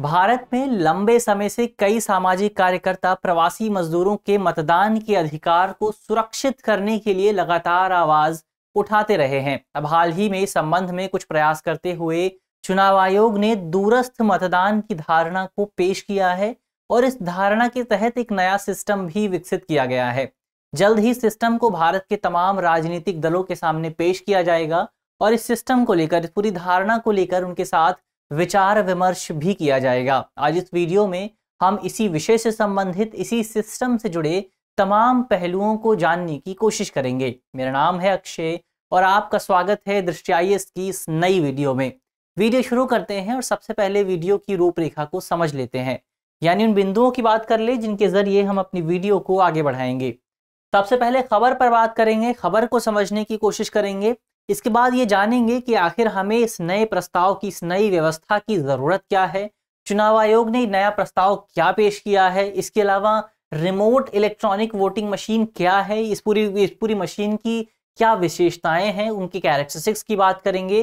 भारत में लंबे समय से कई सामाजिक कार्यकर्ता प्रवासी मजदूरों के मतदान के अधिकार को सुरक्षित करने के लिए लगातार आवाज उठाते रहे हैं अब हाल ही में इस संबंध में कुछ प्रयास करते हुए चुनाव आयोग ने दूरस्थ मतदान की धारणा को पेश किया है और इस धारणा के तहत एक नया सिस्टम भी विकसित किया गया है जल्द ही सिस्टम को भारत के तमाम राजनीतिक दलों के सामने पेश किया जाएगा और इस सिस्टम को लेकर पूरी धारणा को लेकर उनके साथ विचार विमर्श भी किया जाएगा आज इस वीडियो में हम इसी विषय से संबंधित इसी सिस्टम से जुड़े तमाम पहलुओं को जानने की कोशिश करेंगे मेरा नाम है अक्षय और आपका स्वागत है दृष्टि आई की इस नई वीडियो में वीडियो शुरू करते हैं और सबसे पहले वीडियो की रूपरेखा को समझ लेते हैं यानी उन बिंदुओं की बात कर ले जिनके जरिए हम अपनी वीडियो को आगे बढ़ाएंगे सबसे पहले खबर पर बात करेंगे खबर को समझने की कोशिश करेंगे इसके बाद ये जानेंगे कि आखिर हमें इस नए प्रस्ताव की इस नई व्यवस्था की ज़रूरत क्या है चुनाव आयोग ने नया प्रस्ताव क्या पेश किया है इसके अलावा रिमोट इलेक्ट्रॉनिक वोटिंग मशीन क्या है इस पूरी इस पूरी मशीन की क्या विशेषताएं हैं उनकी कैरेक्टरिस्टिक्स की बात करेंगे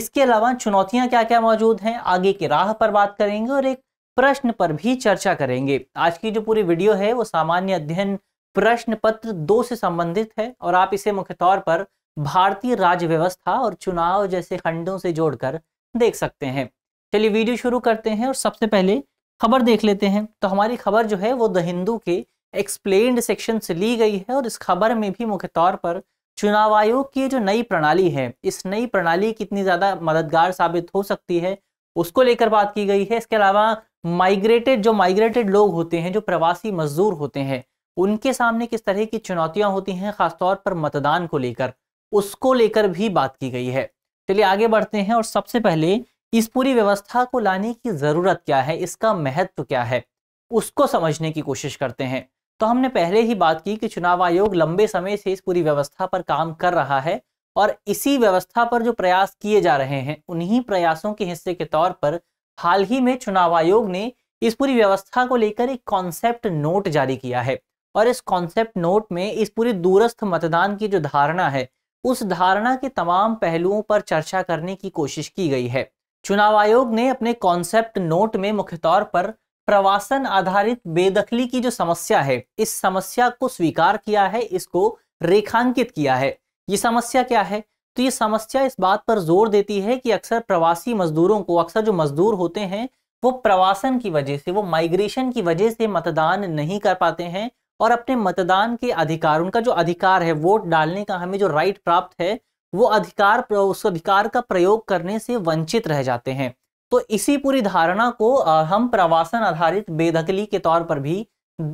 इसके अलावा चुनौतियां क्या क्या मौजूद हैं आगे की राह पर बात करेंगे और एक प्रश्न पर भी चर्चा करेंगे आज की जो पूरी वीडियो है वो सामान्य अध्ययन प्रश्न पत्र दो से संबंधित है और आप इसे मुख्य तौर पर भारतीय राज्य व्यवस्था और चुनाव जैसे खंडों से जोड़कर देख सकते हैं चलिए वीडियो शुरू करते हैं और सबसे पहले खबर देख लेते हैं तो हमारी खबर जो है वो द हिंदू के एक्सप्लेन्ड सेक्शन से ली गई है और इस खबर में भी मुख्य तौर पर चुनाव आयोग की जो नई प्रणाली है इस नई प्रणाली कितनी ज़्यादा मददगार साबित हो सकती है उसको लेकर बात की गई है इसके अलावा माइग्रेटेड जो माइग्रेटेड लोग होते हैं जो प्रवासी मजदूर होते हैं उनके सामने किस तरह की चुनौतियां होती हैं खासतौर पर मतदान को लेकर उसको लेकर भी बात की गई है चलिए आगे बढ़ते हैं और सबसे पहले इस पूरी व्यवस्था को लाने की ज़रूरत क्या है इसका महत्व क्या है उसको समझने की कोशिश करते हैं तो हमने पहले ही बात की कि चुनाव आयोग लंबे समय से इस पूरी व्यवस्था पर काम कर रहा है और इसी व्यवस्था पर जो प्रयास किए जा रहे हैं उन्हीं प्रयासों के हिस्से के तौर पर हाल ही में चुनाव आयोग ने इस पूरी व्यवस्था को लेकर एक कॉन्सेप्ट नोट जारी किया है और इस कॉन्सेप्ट नोट में इस पूरी दूरस्थ मतदान की जो धारणा है उस धारणा के तमाम पहलुओं पर चर्चा करने की कोशिश की गई है चुनाव आयोग ने अपने कॉन्सेप्ट नोट में मुख्य तौर पर प्रवासन आधारित बेदखली की जो समस्या है इस समस्या को स्वीकार किया है इसको रेखांकित किया है ये समस्या क्या है तो ये समस्या इस बात पर जोर देती है कि अक्सर प्रवासी मजदूरों को अक्सर जो मजदूर होते हैं वो प्रवासन की वजह से वो माइग्रेशन की वजह से मतदान नहीं कर पाते हैं और अपने मतदान के अधिकार उनका जो अधिकार है वोट डालने का हमें जो राइट प्राप्त है वो अधिकार उस अधिकार का प्रयोग करने से वंचित रह जाते हैं तो इसी पूरी धारणा को हम प्रवासन आधारित बेदखली के तौर पर भी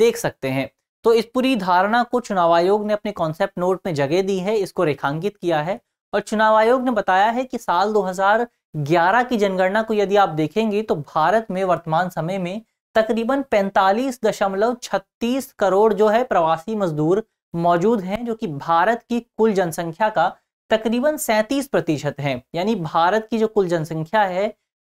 देख सकते हैं तो इस पूरी धारणा को चुनाव आयोग ने अपने कॉन्सेप्ट नोट में जगह दी है इसको रेखांकित किया है और चुनाव आयोग ने बताया है कि साल 2011 की जनगणना को यदि आप देखेंगे तो भारत में वर्तमान समय में तकरीबन पैंतालीस दशमलव छत्तीस करोड़ जो है प्रवासी मजदूर मौजूद हैं जो कि भारत की कुल जनसंख्या का तकरीबन सैंतीस प्रतिशत है यानी भारत की जो कुल जनसंख्या है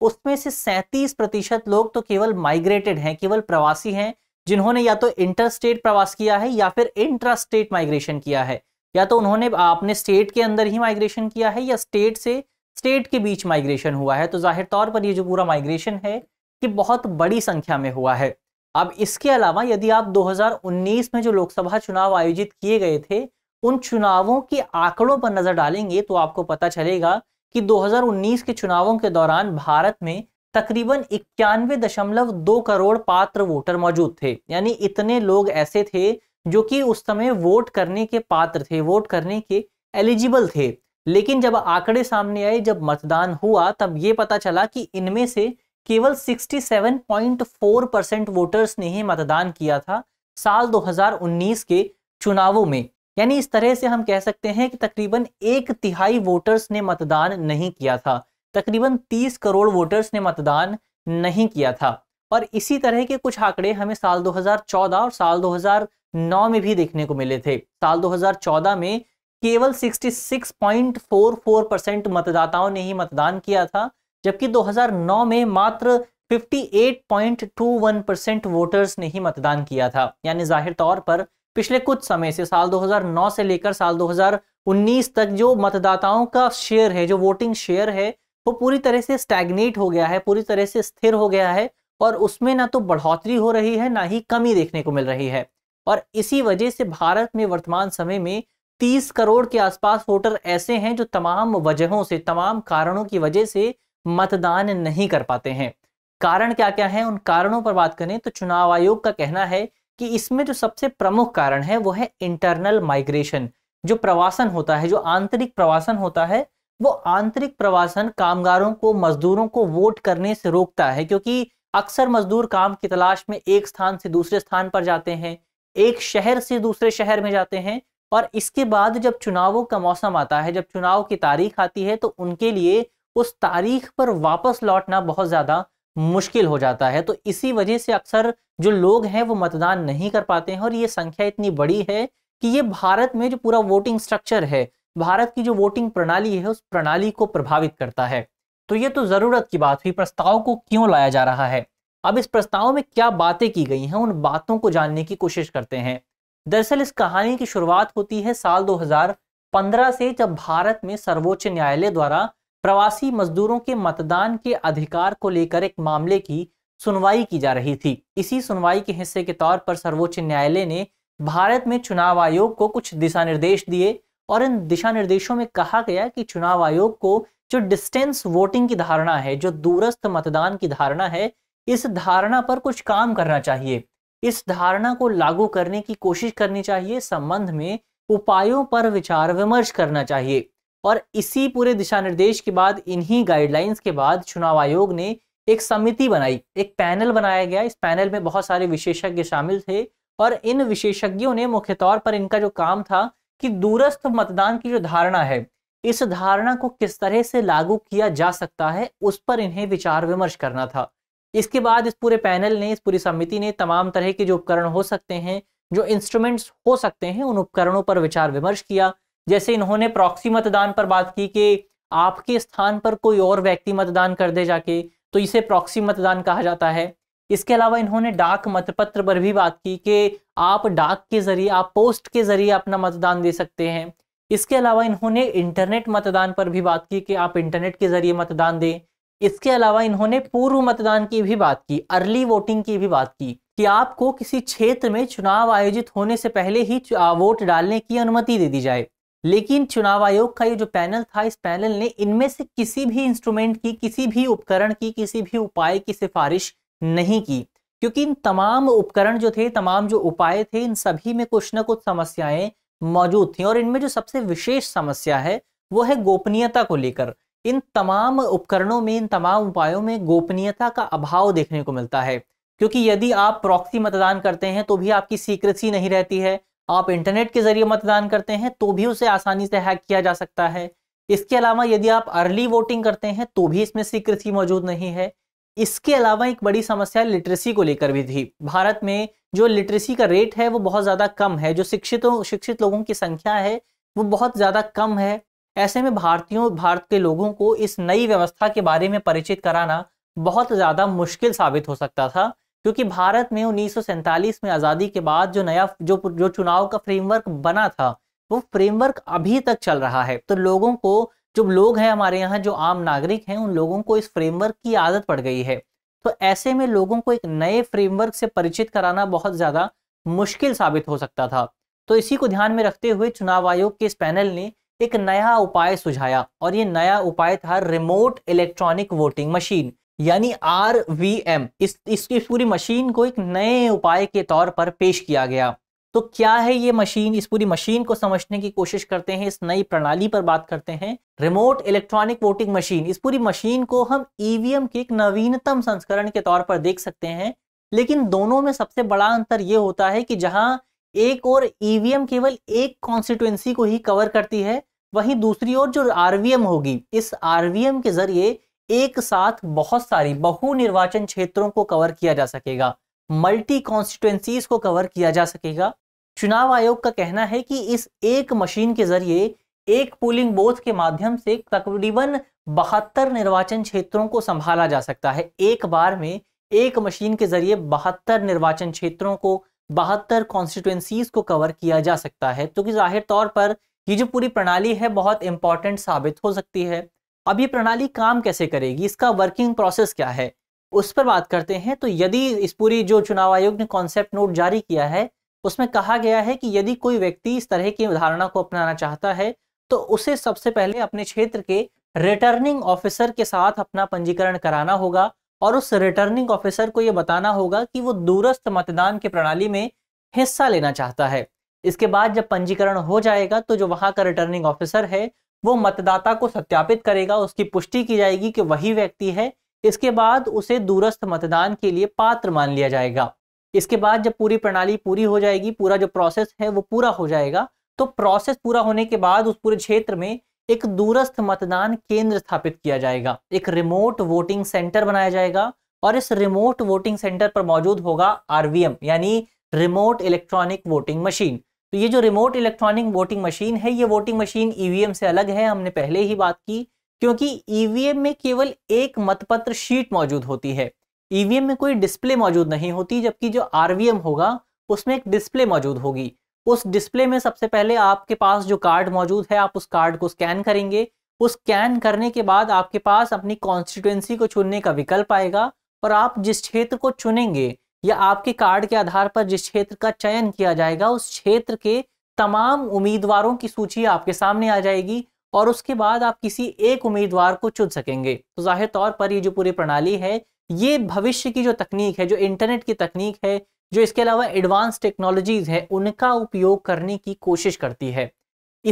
उसमें से सैंतीस प्रतिशत लोग तो केवल माइग्रेटेड हैं केवल प्रवासी हैं जिन्होंने या तो इंटर स्टेट प्रवास किया है या फिर इंट्रास्टेट माइग्रेशन किया है या तो उन्होंने अपने स्टेट के अंदर ही माइग्रेशन किया है या स्टेट से स्टेट के बीच माइग्रेशन हुआ है तो जाहिर तौर पर ये जो पूरा माइग्रेशन है कि बहुत बड़ी संख्या में हुआ है अब इसके अलावा यदि आप 2019 में जो लोकसभा चुनाव आयोजित किए गए थे उन चुनावों के आंकड़ों पर नजर डालेंगे तो आपको पता चलेगा कि 2019 के चुनावों के दौरान भारत में तकरीबन इक्यानवे दशमलव दो करोड़ पात्र वोटर मौजूद थे यानी इतने लोग ऐसे थे जो कि उस समय वोट करने के पात्र थे वोट करने के एलिजिबल थे लेकिन जब आंकड़े सामने आए जब मतदान हुआ तब ये पता चला कि इनमें से केवल 67.4 परसेंट वोटर्स ने ही मतदान किया था साल 2019 के चुनावों में यानी इस तरह से हम कह सकते हैं कि तकरीबन एक तिहाई वोटर्स ने मतदान नहीं किया था तकरीबन 30 करोड़ वोटर्स ने मतदान नहीं किया था और इसी तरह के कुछ आंकड़े हमें साल 2014 और साल 2009 में भी देखने को मिले थे साल 2014 में केवल 66.44 परसेंट मतदाताओं ने ही मतदान किया था जबकि 2009 में मात्र 58.21 परसेंट वोटर्स ने ही मतदान किया था यानी जाहिर तौर पर पिछले कुछ समय से साल 2009 से लेकर साल 2019 तक जो मतदाताओं का शेयर है जो वोटिंग शेयर है वो पूरी तरह से स्टैग्नेट हो गया है पूरी तरह से स्थिर हो गया है और उसमें ना तो बढ़ोतरी हो रही है ना ही कमी देखने को मिल रही है और इसी वजह से भारत में वर्तमान समय में 30 करोड़ के आसपास वोटर ऐसे हैं जो तमाम वजहों से तमाम कारणों की वजह से मतदान नहीं कर पाते हैं कारण क्या क्या है उन कारणों पर बात करें तो चुनाव आयोग का कहना है कि इसमें जो सबसे प्रमुख कारण है वो है इंटरनल माइग्रेशन जो प्रवासन होता है जो आंतरिक प्रवासन होता है वो आंतरिक प्रवासन कामगारों को मजदूरों को वोट करने से रोकता है क्योंकि अक्सर मजदूर काम की तलाश में एक स्थान से दूसरे स्थान पर जाते हैं एक शहर से दूसरे शहर में जाते हैं और इसके बाद जब चुनावों का मौसम आता है जब चुनाव की तारीख आती है तो उनके लिए उस तारीख पर वापस लौटना बहुत ज़्यादा मुश्किल हो जाता है तो इसी वजह से अक्सर जो लोग हैं वो मतदान नहीं कर पाते हैं और ये संख्या इतनी बड़ी है कि ये भारत में जो पूरा वोटिंग स्ट्रक्चर है भारत की जो वोटिंग प्रणाली है उस प्रणाली को प्रभावित करता है तो ये तो ज़रूरत की बात हुई प्रस्ताव को क्यों लाया जा रहा है अब इस प्रस्ताव में क्या बातें की गई हैं उन बातों को जानने की कोशिश करते हैं दरअसल इस कहानी की शुरुआत होती है साल 2015 से जब भारत में सर्वोच्च न्यायालय द्वारा प्रवासी मजदूरों के मतदान के अधिकार को लेकर एक मामले की सुनवाई की जा रही थी इसी सुनवाई के हिस्से के तौर पर सर्वोच्च न्यायालय ने भारत में चुनाव आयोग को कुछ दिशा निर्देश दिए और इन दिशा निर्देशों में कहा गया कि चुनाव आयोग को जो डिस्टेंस वोटिंग की धारणा है जो दूरस्थ मतदान की धारणा है इस धारणा पर कुछ काम करना चाहिए इस धारणा को लागू करने की कोशिश करनी चाहिए संबंध में उपायों पर विचार विमर्श करना चाहिए और इसी पूरे दिशा निर्देश के बाद इन्हीं गाइडलाइंस के बाद चुनाव आयोग ने एक समिति बनाई एक पैनल बनाया गया इस पैनल में बहुत सारे विशेषज्ञ शामिल थे और इन विशेषज्ञों ने मुख्य तौर पर इनका जो काम था कि दूरस्थ मतदान की जो धारणा है इस धारणा को किस तरह से लागू किया जा सकता है उस पर इन्हें विचार विमर्श करना था इसके बाद इस पूरे पैनल ने इस पूरी समिति ने तमाम तरह के जो उपकरण हो सकते हैं जो इंस्ट्रूमेंट्स हो सकते हैं उन उपकरणों पर विचार विमर्श किया जैसे इन्होंने प्रॉक्सी मतदान पर बात की कि आपके स्थान पर कोई और व्यक्ति मतदान कर दे जाके तो इसे प्रॉक्सी मतदान कहा जाता है इसके अलावा इन्होंने डाक मतपत्र पर भी बात की कि आप डाक के जरिए आप पोस्ट के जरिए अपना मतदान दे सकते हैं इसके अलावा इन्होंने इंटरनेट मतदान पर भी बात की कि आप इंटरनेट के जरिए मतदान दें इसके अलावा इन्होंने पूर्व मतदान की भी बात की अर्ली वोटिंग की भी बात की कि आपको किसी क्षेत्र में चुनाव आयोजित होने से पहले ही वोट डालने की अनुमति दे दी जाए लेकिन चुनाव आयोग का ये जो पैनल था इस पैनल ने इनमें से किसी भी इंस्ट्रूमेंट की किसी भी उपकरण की किसी भी उपाय की सिफारिश नहीं की क्योंकि इन तमाम उपकरण जो थे तमाम जो उपाय थे इन सभी में कुछ ना कुछ समस्याएं मौजूद थी और इनमें जो सबसे विशेष समस्या है वो है गोपनीयता को लेकर इन तमाम उपकरणों में इन तमाम उपायों में गोपनीयता का अभाव देखने को मिलता है क्योंकि यदि आप प्रॉक्सी मतदान करते हैं तो भी आपकी सीक्रेसी नहीं रहती है आप इंटरनेट के जरिए मतदान करते हैं तो भी उसे आसानी से हैक किया जा सकता है इसके अलावा यदि आप अर्ली वोटिंग करते हैं तो भी इसमें सीक्रेसी मौजूद नहीं है इसके अलावा एक बड़ी समस्या लिटरेसी को लेकर भी थी भारत में जो लिटरेसी का रेट है वो बहुत ज़्यादा कम है जो शिक्षितों शिक्षित लोगों की संख्या है वो बहुत ज़्यादा कम है ऐसे में भारतीयों भारत के लोगों को इस नई व्यवस्था के बारे में परिचित कराना बहुत ज़्यादा मुश्किल साबित हो सकता था क्योंकि भारत में उन्नीस में आज़ादी के बाद जो नया जो जो चुनाव का फ्रेमवर्क बना था वो फ्रेमवर्क अभी तक चल रहा है तो लोगों को जो लोग हैं हमारे यहाँ जो आम नागरिक हैं उन लोगों को इस फ्रेमवर्क की आदत पड़ गई है तो ऐसे में लोगों को एक नए फ्रेमवर्क से परिचित कराना बहुत ज़्यादा मुश्किल साबित हो सकता था तो इसी को ध्यान में रखते हुए चुनाव आयोग के इस पैनल ने एक नया उपाय सुझाया और ये नया उपाय था रिमोट इलेक्ट्रॉनिक वोटिंग मशीन यानी आर वी एम इस इसकी पूरी मशीन को एक नए उपाय के तौर पर पेश किया गया तो क्या है ये मशीन इस पूरी मशीन को समझने की कोशिश करते हैं इस नई प्रणाली पर बात करते हैं रिमोट इलेक्ट्रॉनिक वोटिंग मशीन इस पूरी मशीन को हम ईवीएम के एक नवीनतम संस्करण के तौर पर देख सकते हैं लेकिन दोनों में सबसे बड़ा अंतर ये होता है कि जहां एक और ईवीएम केवल एक कॉन्स्टिट्युएंसी को ही कवर करती है वहीं दूसरी ओर जो आरवीएम होगी इस आरवीएम के जरिए एक साथ बहुत सारी बहु निर्वाचन क्षेत्रों को कवर किया जा सकेगा मल्टी कॉन्स्टिट्युएंसीज को कवर किया जा सकेगा चुनाव आयोग का कहना है कि इस एक मशीन के जरिए एक पोलिंग बोथ के माध्यम से तकरीबन बहत्तर निर्वाचन क्षेत्रों को संभाला जा सकता है एक बार में एक मशीन के जरिए बहत्तर निर्वाचन क्षेत्रों को बहत्तर कॉन्स्टिट्युएंसीज को कवर किया जा सकता है तो कि जाहिर तौर पर ये जो पूरी प्रणाली है बहुत इंपॉर्टेंट साबित हो सकती है अब ये प्रणाली काम कैसे करेगी इसका वर्किंग प्रोसेस क्या है उस पर बात करते हैं तो यदि इस पूरी जो चुनाव आयोग ने कॉन्सेप्ट नोट जारी किया है उसमें कहा गया है कि यदि कोई व्यक्ति इस तरह की धारणा को अपनाना चाहता है तो उसे सबसे पहले अपने क्षेत्र के रिटर्निंग ऑफिसर के साथ अपना पंजीकरण कराना होगा और उस रिटर्निंग ऑफिसर को यह बताना होगा कि वो दूरस्थ मतदान के प्रणाली में हिस्सा लेना चाहता है इसके बाद जब पंजीकरण हो जाएगा तो जो वहां का रिटर्निंग ऑफिसर है वो मतदाता को सत्यापित करेगा उसकी पुष्टि की जाएगी कि वही व्यक्ति है इसके बाद उसे दूरस्थ मतदान के लिए पात्र मान लिया जाएगा इसके बाद जब पूरी प्रणाली पूरी हो जाएगी पूरा जो प्रोसेस है वो पूरा हो जाएगा तो प्रोसेस पूरा होने के बाद उस पूरे क्षेत्र में एक दूरस्थ मतदान केंद्र स्थापित किया जाएगा एक रिमोट वोटिंग सेंटर बनाया जाएगा और इस रिमोट वोटिंग सेंटर पर मौजूद होगा आरवीएम यानी रिमोट इलेक्ट्रॉनिक वोटिंग मशीन तो ये जो रिमोट इलेक्ट्रॉनिक वोटिंग मशीन है ये वोटिंग मशीन ईवीएम से अलग है हमने पहले ही बात की क्योंकि ईवीएम e में केवल एक मतपत्र शीट मौजूद होती है ईवीएम e में कोई डिस्प्ले मौजूद नहीं होती जबकि जो आरवीएम होगा उसमें एक डिस्प्ले मौजूद होगी उस डिस्प्ले में सबसे पहले आपके पास जो कार्ड मौजूद है आप उस कार्ड को स्कैन करेंगे उस स्कैन करने के बाद आपके पास अपनी कॉन्स्टिट्युएंसी को चुनने का विकल्प आएगा और आप जिस क्षेत्र को चुनेंगे या आपके कार्ड के आधार पर जिस क्षेत्र का चयन किया जाएगा उस क्षेत्र के तमाम उम्मीदवारों की सूची आपके सामने आ जाएगी और उसके बाद आप किसी एक उम्मीदवार को चुन सकेंगे तो जाहिर तौर पर ये जो पूरी प्रणाली है ये भविष्य की जो तकनीक है जो इंटरनेट की तकनीक है जो इसके अलावा एडवांस टेक्नोलॉजीज है उनका उपयोग करने की कोशिश करती है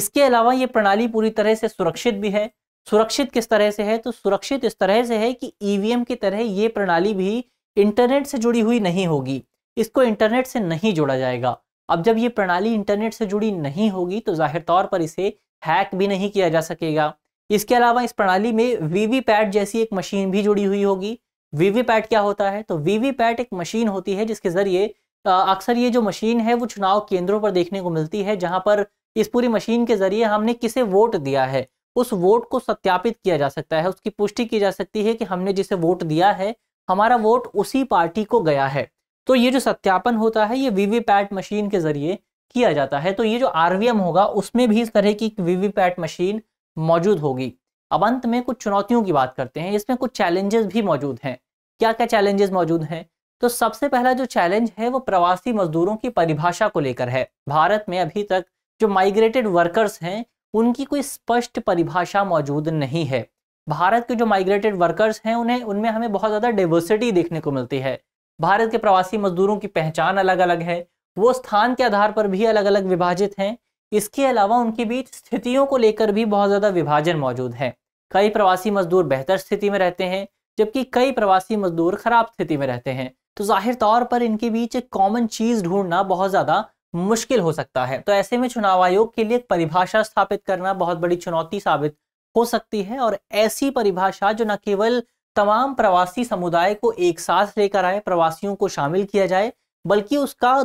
इसके अलावा ये प्रणाली पूरी तरह से सुरक्षित भी है सुरक्षित किस तरह से है तो सुरक्षित इस तरह से है कि ईवीएम की तरह ये प्रणाली भी इंटरनेट से जुड़ी हुई नहीं होगी इसको इंटरनेट से नहीं जोड़ा जाएगा अब जब ये प्रणाली इंटरनेट से जुड़ी नहीं होगी तो जाहिर तौर पर इसे हैक भी नहीं किया जा सकेगा इसके अलावा इस प्रणाली में वीवीपैट जैसी एक मशीन भी जुड़ी हुई होगी वीवीपैट क्या होता है तो वीवीपैट एक मशीन होती है जिसके जरिए अक्सर ये जो मशीन है वो चुनाव केंद्रों पर देखने को मिलती है जहां पर इस पूरी मशीन के जरिए हमने किसे वोट दिया है उस वोट को सत्यापित किया जा सकता है उसकी पुष्टि की जा सकती है कि हमने जिसे वोट दिया है हमारा वोट उसी पार्टी को गया है तो ये जो सत्यापन होता है ये वीवीपैट मशीन के जरिए किया जाता है तो ये जो आरवीएम होगा उसमें भी इस तरह की वीवीपैट मशीन मौजूद होगी अब अंत में कुछ चुनौतियों की बात करते हैं इसमें कुछ चैलेंजेस भी मौजूद हैं क्या क्या चैलेंजेस मौजूद हैं तो सबसे पहला जो चैलेंज है वो प्रवासी मजदूरों की परिभाषा को लेकर है भारत में अभी तक जो माइग्रेटेड वर्कर्स हैं उनकी कोई स्पष्ट परिभाषा मौजूद नहीं है भारत के जो माइग्रेटेड वर्कर्स हैं उन्हें उनमें हमें बहुत ज़्यादा डाइवर्सिटी देखने को मिलती है भारत के प्रवासी मजदूरों की पहचान अलग अलग है वो स्थान के आधार पर भी अलग अलग विभाजित हैं इसके अलावा उनके बीच स्थितियों को लेकर भी बहुत ज़्यादा विभाजन मौजूद है कई प्रवासी मजदूर बेहतर स्थिति में रहते हैं जबकि कई प्रवासी मजदूर खराब स्थिति में रहते हैं तो जाहिर तौर पर इनके बीच एक कॉमन चीज़ ढूंढना बहुत ज़्यादा मुश्किल हो सकता है तो ऐसे में चुनाव आयोग के लिए परिभाषा स्थापित करना बहुत बड़ी चुनौती साबित हो सकती है और ऐसी परिभाषा जो न केवल तमाम प्रवासी समुदाय को एक साथ लेकर आए प्रवासियों को शामिल किया जाए बल्कि उसका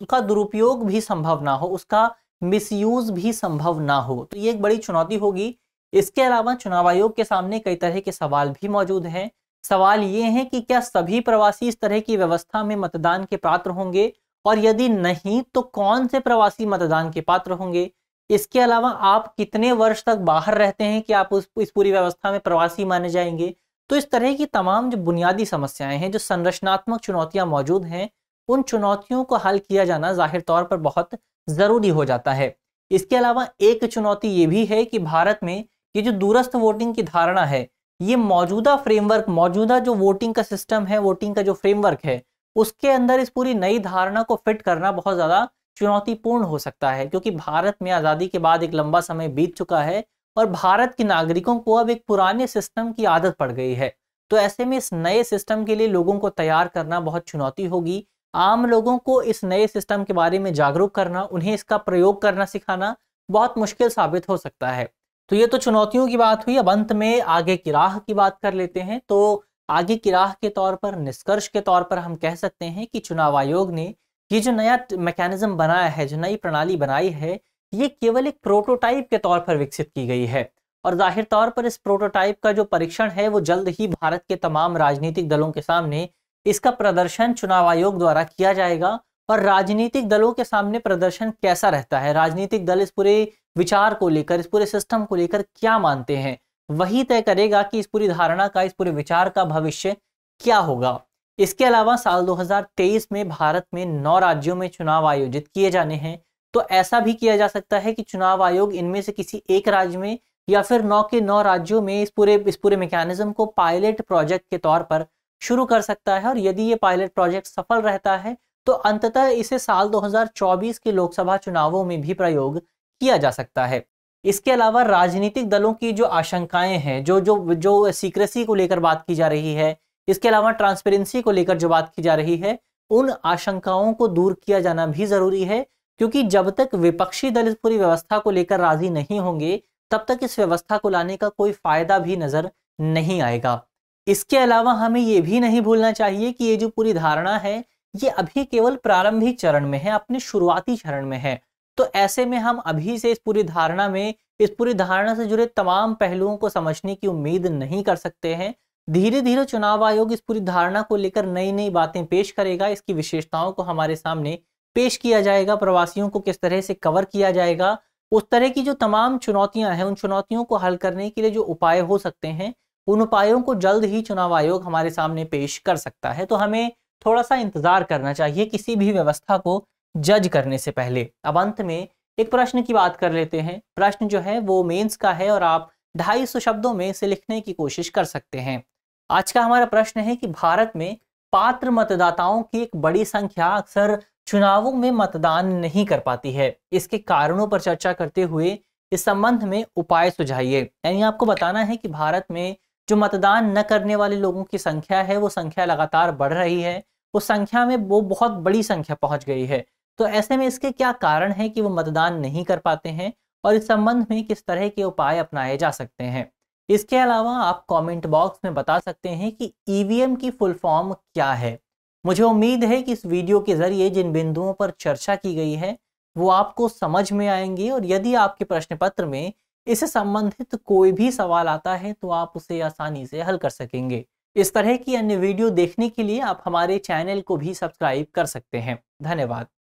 उसका दुरुपयोग भी संभव ना हो उसका मिसयूज भी संभव ना हो तो ये एक बड़ी चुनौती होगी इसके अलावा चुनाव आयोग के सामने कई तरह के सवाल भी मौजूद हैं सवाल ये है कि क्या सभी प्रवासी इस तरह की व्यवस्था में मतदान के पात्र होंगे और यदि नहीं तो कौन से प्रवासी मतदान के पात्र होंगे इसके अलावा आप कितने वर्ष तक बाहर रहते हैं कि आप उस इस पूरी व्यवस्था में प्रवासी माने जाएंगे तो इस तरह की तमाम जो बुनियादी समस्याएं हैं जो संरचनात्मक चुनौतियां मौजूद हैं उन चुनौतियों को हल किया जाना जाहिर तौर पर बहुत ज़रूरी हो जाता है इसके अलावा एक चुनौती ये भी है कि भारत में ये जो दूरस्थ वोटिंग की धारणा है ये मौजूदा फ्रेमवर्क मौजूदा जो वोटिंग का सिस्टम है वोटिंग का जो फ्रेमवर्क है उसके अंदर इस पूरी नई धारणा को फिट करना बहुत ज़्यादा चुनौतीपूर्ण हो सकता है क्योंकि भारत में आज़ादी के बाद एक लंबा समय बीत चुका है और भारत के नागरिकों को अब एक पुराने सिस्टम की आदत पड़ गई है तो ऐसे में इस नए सिस्टम के लिए लोगों को तैयार करना बहुत चुनौती होगी आम लोगों को इस नए सिस्टम के बारे में जागरूक करना उन्हें इसका प्रयोग करना सिखाना बहुत मुश्किल साबित हो सकता है तो ये तो चुनौतियों की बात हुई अब अंत में आगे की राह की बात कर लेते हैं तो आगे की राह के तौर पर निष्कर्ष के तौर पर हम कह सकते हैं कि चुनाव आयोग ने ये जो नया मैकेनिज्म बनाया है जो नई प्रणाली बनाई है ये केवल एक प्रोटोटाइप के तौर पर विकसित की गई है और जाहिर तौर पर इस प्रोटोटाइप का जो परीक्षण है वो जल्द ही भारत के तमाम राजनीतिक दलों के सामने इसका प्रदर्शन चुनाव आयोग द्वारा किया जाएगा और राजनीतिक दलों के सामने प्रदर्शन कैसा रहता है राजनीतिक दल इस पूरे विचार को लेकर इस पूरे सिस्टम को लेकर क्या मानते हैं वही तय करेगा कि इस पूरी धारणा का इस पूरे विचार का भविष्य क्या होगा इसके अलावा साल 2023 में भारत में नौ राज्यों में चुनाव आयोजित किए जाने हैं तो ऐसा भी किया जा सकता है कि चुनाव आयोग इनमें से किसी एक राज्य में या फिर नौ के नौ राज्यों में इस पूरे इस पूरे मैकेनिज्म को पायलट प्रोजेक्ट के तौर पर शुरू कर सकता है और यदि ये पायलट प्रोजेक्ट सफल रहता है तो अंततः इसे साल 2024 के लोकसभा चुनावों में भी प्रयोग किया जा सकता है इसके अलावा राजनीतिक दलों की जो आशंकाएं हैं जो जो जो सीक्रेसी को लेकर बात की जा रही है इसके अलावा ट्रांसपेरेंसी को लेकर जो बात की जा रही है उन आशंकाओं को दूर किया जाना भी जरूरी है क्योंकि जब तक विपक्षी दल इस पूरी व्यवस्था को लेकर राजी नहीं होंगे तब तक इस व्यवस्था को लाने का कोई फायदा भी नजर नहीं आएगा इसके अलावा हमें ये भी नहीं भूलना चाहिए कि ये जो पूरी धारणा है ये अभी केवल प्रारंभिक चरण में है अपने शुरुआती चरण में है तो ऐसे में हम अभी से इस पूरी धारणा में इस पूरी धारणा से जुड़े तमाम पहलुओं को समझने की उम्मीद नहीं कर सकते हैं धीरे धीरे चुनाव आयोग इस पूरी धारणा को लेकर नई नई बातें पेश करेगा इसकी विशेषताओं को हमारे सामने पेश किया जाएगा प्रवासियों को किस तरह से कवर किया जाएगा उस तरह की जो तमाम चुनौतियां हैं उन चुनौतियों को हल करने के लिए जो उपाय हो सकते हैं उन उपायों को जल्द ही चुनाव आयोग हमारे सामने पेश कर सकता है तो हमें थोड़ा सा इंतजार करना चाहिए किसी भी व्यवस्था को जज करने से पहले अब अंत में एक प्रश्न की बात कर लेते हैं प्रश्न जो है वो मेंस का है और आप ढाई सौ शब्दों में इसे लिखने की कोशिश कर सकते हैं आज का हमारा प्रश्न है कि भारत में पात्र मतदाताओं की एक बड़ी संख्या अक्सर चुनावों में मतदान नहीं कर पाती है इसके कारणों पर चर्चा करते हुए इस संबंध में उपाय सुझाइए यानी आपको बताना है कि भारत में जो मतदान न करने वाले लोगों की संख्या है वो संख्या लगातार बढ़ रही है उस संख्या में वो बहुत बड़ी संख्या पहुंच गई है तो ऐसे में इसके क्या कारण है कि वो मतदान नहीं कर पाते हैं और इस संबंध में किस तरह के उपाय अपनाए जा सकते हैं इसके अलावा आप कमेंट बॉक्स में बता सकते हैं कि ईवीएम e की फुल फॉर्म क्या है मुझे उम्मीद है कि इस वीडियो के जरिए जिन बिंदुओं पर चर्चा की गई है वो आपको समझ में आएंगे और यदि आपके प्रश्न पत्र में इससे संबंधित कोई भी सवाल आता है तो आप उसे आसानी से हल कर सकेंगे इस तरह की अन्य वीडियो देखने के लिए आप हमारे चैनल को भी सब्सक्राइब कर सकते हैं धन्यवाद